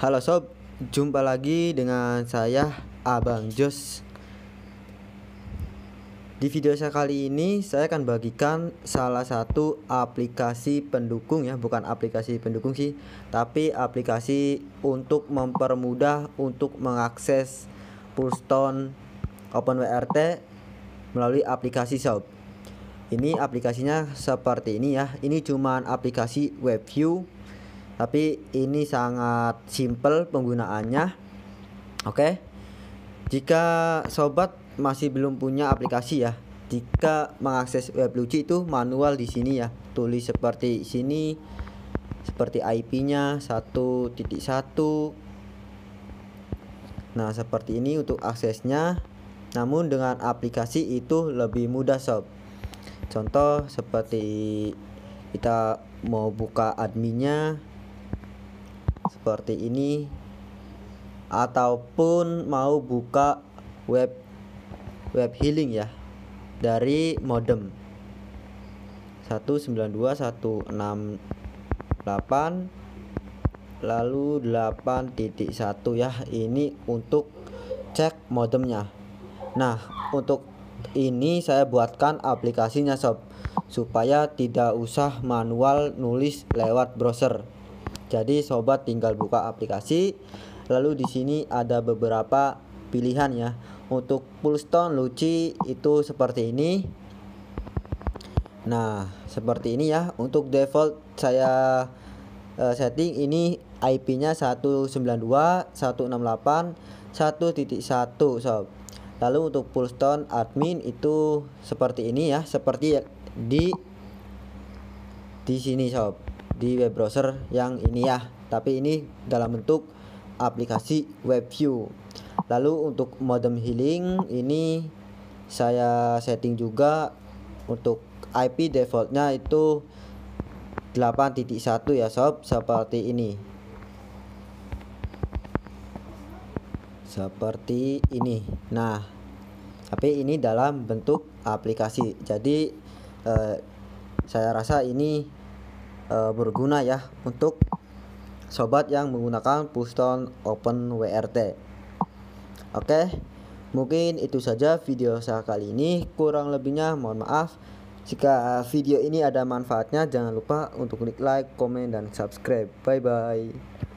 Halo sob, jumpa lagi dengan saya Abang Jos. Di video saya kali ini saya akan bagikan salah satu aplikasi pendukung ya, bukan aplikasi pendukung sih, tapi aplikasi untuk mempermudah untuk mengakses Pulston OpenWRT melalui aplikasi sob. Ini aplikasinya seperti ini ya. Ini cuman aplikasi WebView tapi ini sangat simple penggunaannya oke jika sobat masih belum punya aplikasi ya jika mengakses web Luci itu manual di sini ya tulis seperti sini seperti IP nya 1.1 nah seperti ini untuk aksesnya namun dengan aplikasi itu lebih mudah sob contoh seperti kita mau buka adminnya seperti ini ataupun mau buka web web healing ya dari modem 192.168 lalu 8.1 ya ini untuk cek modemnya nah untuk ini saya buatkan aplikasinya sob supaya tidak usah manual nulis lewat browser jadi sobat tinggal buka aplikasi lalu di sini ada beberapa pilihan ya. Untuk Pulston Luci itu seperti ini. Nah, seperti ini ya. Untuk default saya uh, setting ini IP-nya 192.168.1.1 sob. Lalu untuk Pulston admin itu seperti ini ya, seperti di di sini sob di web browser yang ini ya tapi ini dalam bentuk aplikasi web view lalu untuk modem healing ini saya setting juga untuk IP defaultnya itu 8.1 ya sob seperti ini seperti ini nah tapi ini dalam bentuk aplikasi jadi eh, saya rasa ini uh, berguna ya untuk sobat yang menggunakan Puston Open WRT. Oke, mungkin itu saja video saya kali ini. Kurang lebihnya mohon maaf. Jika video ini ada manfaatnya, jangan lupa untuk klik like, komen, dan subscribe. Bye bye.